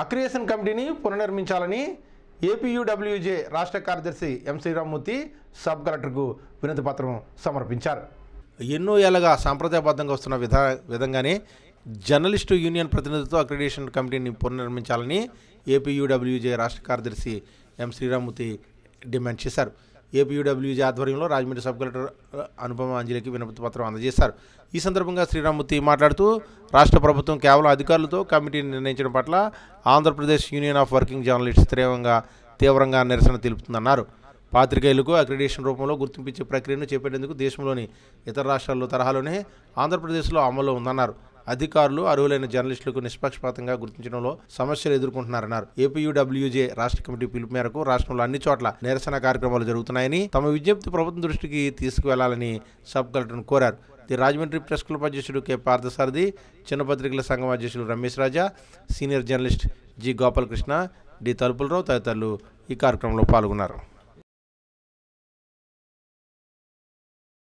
అక్రియేషన్ కమిటీని పునర్నిర్మించాలని ఏపీయూడబ్ల్యూజే రాష్ట్ర కార్యదర్శి ఎం శ్రీరామ్మూర్తి సబ్ కలెక్టర్కు వినతి పత్రం సమర్పించారు ఎన్నో ఏళ్ళగా సాంప్రదాయబద్ధంగా వస్తున్న విధా విధంగానే జర్నలిస్టు యూనియన్ ప్రతినిధులతో అక్రిడేషన్ కమిటీని పునర్నిర్మించాలని ఏపీయూడబ్ల్యూజే రాష్ట్ర కార్యదర్శి ఎం శ్రీరామ్మూర్తి డిమాండ్ చేశారు ఏపీడబ్ల్యూజీ ఆధ్వర్యంలో రాజమండ్రి సబ్ కలెక్టర్ అనుపమ అంజలికి వినపతి పత్రం అందజేశారు ఈ సందర్భంగా శ్రీరామ్మూర్తి మాట్లాడుతూ రాష్ట్ర ప్రభుత్వం కేవలం అధికారులతో కమిటీని నిర్ణయించడం పట్ల Andhra Pradesh union of working journalists తీవ్రంగా తీవ్రంగా నిరసన తెలుపుతుందన్నారు పాత్రికేయులకు అక్రిడేషన్ రూపంలో గుర్తింపించే ప్రక్రియను చేపట్టేందుకు దేశంలోని ఇతర రాష్ట్రాల్లో తరహాలోనే ఆంధ్రప్రదేశ్లో అమల్లో ఉందన్నారు అధికారులు అర్హులైన జర్నలిస్టులకు నిష్పక్షపాతంగా గుర్తించడంలో సమస్యలు ఎదుర్కొంటున్నారన్నారు ఏపీయూడబ్ల్యూజే రాష్ట్ర కమిటీ పిలుపు మేరకు రాష్ట్రంలో అన్ని చోట్ల నిరసన కార్యక్రమాలు జరుగుతున్నాయని తమ విజ్ఞప్తి ప్రభుత్వం దృష్టికి తీసుకువెళ్లాలని సబ్ కలెక్టర్ను కోరారు ది రాజమండ్రి ప్రెస్ క్లబ్ అధ్యక్షుడు కె పార్థసారథి చిన్న పత్రికల సంఘం అధ్యక్షులు Ramesh Raja senior journalist G Gopalakrishna D Talupularao తదితరులు ఈ కార్యక్రమంలో పాల్గొన్నారు